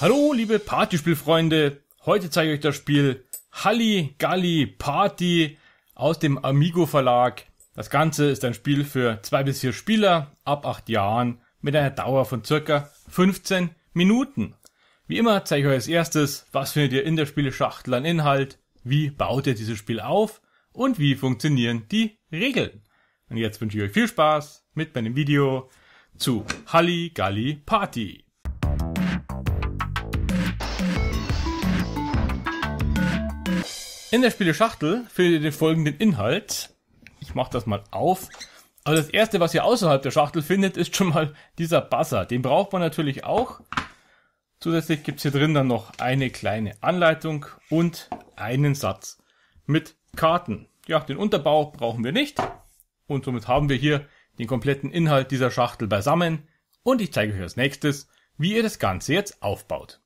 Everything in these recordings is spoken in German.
Hallo, liebe Partyspielfreunde. Heute zeige ich euch das Spiel Halli Galli Party aus dem Amigo Verlag. Das Ganze ist ein Spiel für zwei bis vier Spieler ab acht Jahren mit einer Dauer von circa 15 Minuten. Wie immer zeige ich euch als erstes, was findet ihr in der Spieleschachtel an Inhalt wie baut ihr dieses Spiel auf und wie funktionieren die Regeln. Und jetzt wünsche ich euch viel Spaß mit meinem Video zu Halli Galli Party. In der Spieleschachtel findet ihr den folgenden Inhalt. Ich mache das mal auf. Also das erste, was ihr außerhalb der Schachtel findet, ist schon mal dieser Buzzer. Den braucht man natürlich auch. Zusätzlich gibt's hier drin dann noch eine kleine Anleitung und einen Satz mit Karten. Ja, den Unterbau brauchen wir nicht. Und somit haben wir hier den kompletten Inhalt dieser Schachtel beisammen. Und ich zeige euch als nächstes, wie ihr das Ganze jetzt aufbaut.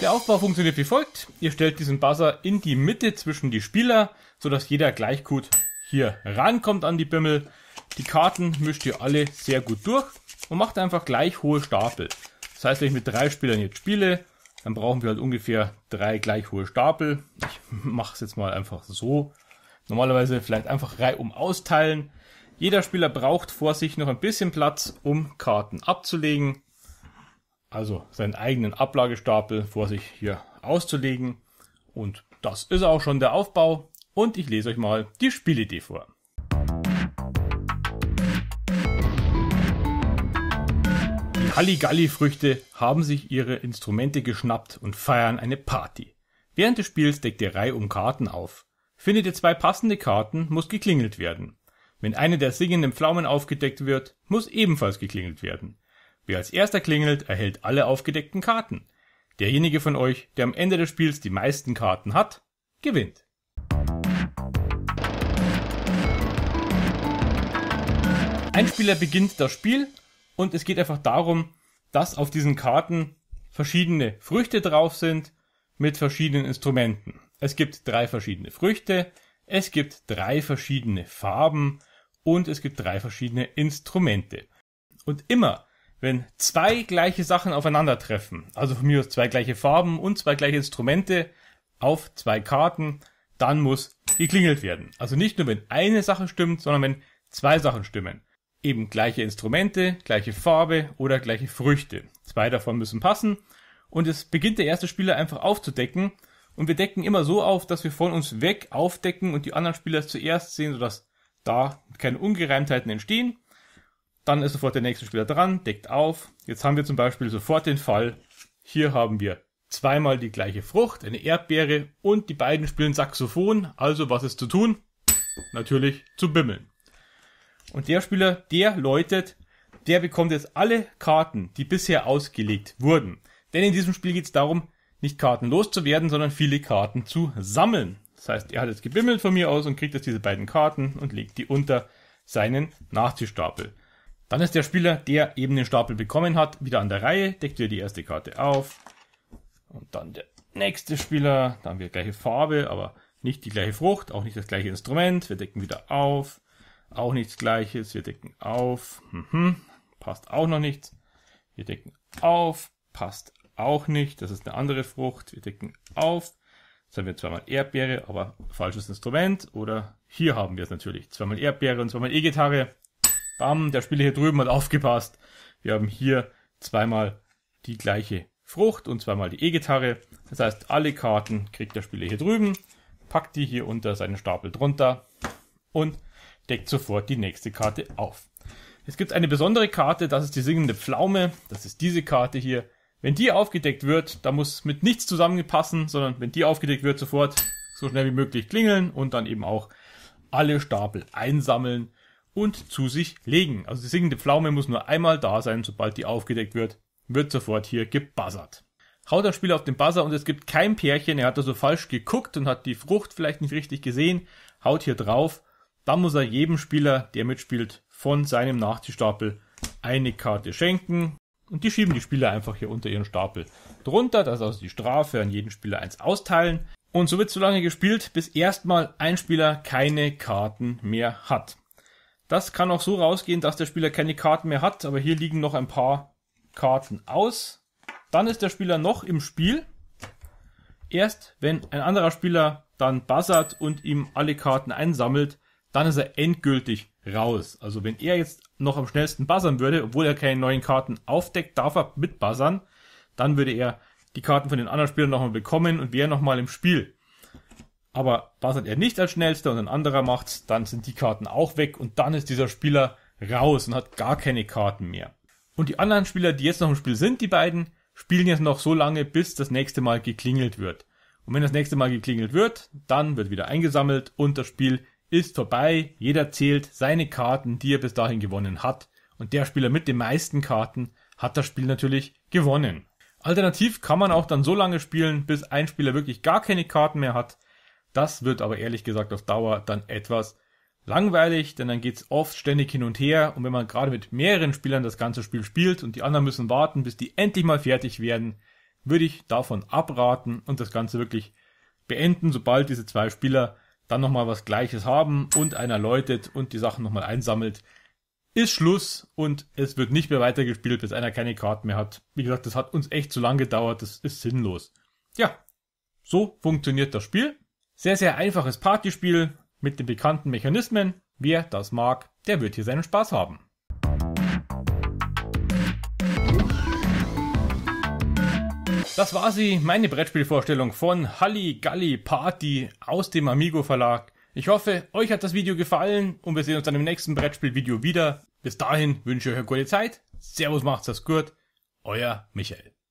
Der Aufbau funktioniert wie folgt. Ihr stellt diesen Buzzer in die Mitte zwischen die Spieler, sodass jeder gleich gut hier rankommt an die Bimmel. Die Karten mischt ihr alle sehr gut durch und macht einfach gleich hohe Stapel. Das heißt, wenn ich mit drei Spielern jetzt spiele, dann brauchen wir halt ungefähr drei gleich hohe Stapel. Ich mache es jetzt mal einfach so. Normalerweise vielleicht einfach reihum austeilen. Jeder Spieler braucht vor sich noch ein bisschen Platz, um Karten abzulegen. Also seinen eigenen Ablagestapel vor sich hier auszulegen. Und das ist auch schon der Aufbau. Und ich lese euch mal die Spielidee vor. Halligalli-Früchte haben sich ihre Instrumente geschnappt und feiern eine Party. Während des Spiels deckt ihr Reihe um Karten auf. Findet ihr zwei passende Karten, muss geklingelt werden. Wenn eine der singenden Pflaumen aufgedeckt wird, muss ebenfalls geklingelt werden. Wer als erster klingelt, erhält alle aufgedeckten Karten. Derjenige von euch, der am Ende des Spiels die meisten Karten hat, gewinnt. Ein Spieler beginnt das Spiel, und es geht einfach darum, dass auf diesen Karten verschiedene Früchte drauf sind mit verschiedenen Instrumenten. Es gibt drei verschiedene Früchte, es gibt drei verschiedene Farben und es gibt drei verschiedene Instrumente. Und immer, wenn zwei gleiche Sachen aufeinandertreffen, also von mir aus zwei gleiche Farben und zwei gleiche Instrumente auf zwei Karten, dann muss geklingelt werden. Also nicht nur, wenn eine Sache stimmt, sondern wenn zwei Sachen stimmen eben gleiche Instrumente, gleiche Farbe oder gleiche Früchte. Zwei davon müssen passen und es beginnt der erste Spieler einfach aufzudecken und wir decken immer so auf, dass wir von uns weg aufdecken und die anderen Spieler es zuerst sehen, sodass da keine Ungereimtheiten entstehen. Dann ist sofort der nächste Spieler dran, deckt auf. Jetzt haben wir zum Beispiel sofort den Fall, hier haben wir zweimal die gleiche Frucht, eine Erdbeere und die beiden spielen Saxophon, also was ist zu tun? Natürlich zu bimmeln. Und der Spieler, der läutet, der bekommt jetzt alle Karten, die bisher ausgelegt wurden. Denn in diesem Spiel geht es darum, nicht Karten loszuwerden, sondern viele Karten zu sammeln. Das heißt, er hat jetzt gebimmelt von mir aus und kriegt jetzt diese beiden Karten und legt die unter seinen Nachziehstapel. Dann ist der Spieler, der eben den Stapel bekommen hat, wieder an der Reihe, deckt wieder die erste Karte auf. Und dann der nächste Spieler, da haben wir gleiche Farbe, aber nicht die gleiche Frucht, auch nicht das gleiche Instrument, wir decken wieder auf. Auch nichts Gleiches. Wir decken auf. Mhm. Passt auch noch nichts. Wir decken auf. Passt auch nicht. Das ist eine andere Frucht. Wir decken auf. Jetzt haben wir zweimal Erdbeere, aber falsches Instrument. Oder hier haben wir es natürlich. Zweimal Erdbeere und zweimal E-Gitarre. Bam, der Spieler hier drüben hat aufgepasst. Wir haben hier zweimal die gleiche Frucht und zweimal die E-Gitarre. Das heißt, alle Karten kriegt der Spieler hier drüben, packt die hier unter seinen Stapel drunter und deckt sofort die nächste Karte auf. Es gibt eine besondere Karte, das ist die singende Pflaume, das ist diese Karte hier. Wenn die aufgedeckt wird, da muss mit nichts zusammenpassen, sondern wenn die aufgedeckt wird, sofort so schnell wie möglich klingeln und dann eben auch alle Stapel einsammeln und zu sich legen. Also die singende Pflaume muss nur einmal da sein, sobald die aufgedeckt wird, wird sofort hier gebuzzert. Haut das Spiel auf den Buzzer und es gibt kein Pärchen, er hat da so falsch geguckt und hat die Frucht vielleicht nicht richtig gesehen, haut hier drauf dann muss er jedem Spieler, der mitspielt, von seinem Nachziehstapel eine Karte schenken. Und die schieben die Spieler einfach hier unter ihren Stapel drunter. Das ist also die Strafe, an jeden Spieler eins austeilen. Und so wird so lange gespielt, bis erstmal ein Spieler keine Karten mehr hat. Das kann auch so rausgehen, dass der Spieler keine Karten mehr hat, aber hier liegen noch ein paar Karten aus. Dann ist der Spieler noch im Spiel. Erst wenn ein anderer Spieler dann buzzert und ihm alle Karten einsammelt, dann ist er endgültig raus. Also wenn er jetzt noch am schnellsten buzzern würde, obwohl er keine neuen Karten aufdeckt, darf er mitbuzzern, dann würde er die Karten von den anderen Spielern nochmal bekommen und wäre nochmal im Spiel. Aber buzzert er nicht als schnellster und ein anderer macht's, dann sind die Karten auch weg und dann ist dieser Spieler raus und hat gar keine Karten mehr. Und die anderen Spieler, die jetzt noch im Spiel sind, die beiden, spielen jetzt noch so lange, bis das nächste Mal geklingelt wird. Und wenn das nächste Mal geklingelt wird, dann wird wieder eingesammelt und das Spiel ist vorbei, jeder zählt seine Karten, die er bis dahin gewonnen hat, und der Spieler mit den meisten Karten hat das Spiel natürlich gewonnen. Alternativ kann man auch dann so lange spielen, bis ein Spieler wirklich gar keine Karten mehr hat. Das wird aber ehrlich gesagt auf Dauer dann etwas langweilig, denn dann geht's oft ständig hin und her und wenn man gerade mit mehreren Spielern das ganze Spiel spielt und die anderen müssen warten, bis die endlich mal fertig werden, würde ich davon abraten und das Ganze wirklich beenden, sobald diese zwei Spieler dann nochmal was Gleiches haben und einer läutet und die Sachen nochmal einsammelt, ist Schluss und es wird nicht mehr weitergespielt, bis einer keine Karten mehr hat. Wie gesagt, das hat uns echt zu lange gedauert, das ist sinnlos. Ja, so funktioniert das Spiel. Sehr, sehr einfaches Partyspiel mit den bekannten Mechanismen. Wer das mag, der wird hier seinen Spaß haben. Das war sie, meine Brettspielvorstellung von Halli Galli Party aus dem Amigo Verlag. Ich hoffe, euch hat das Video gefallen und wir sehen uns dann im nächsten Brettspielvideo wieder. Bis dahin wünsche ich euch eine gute Zeit. Servus, macht's das gut. Euer Michael.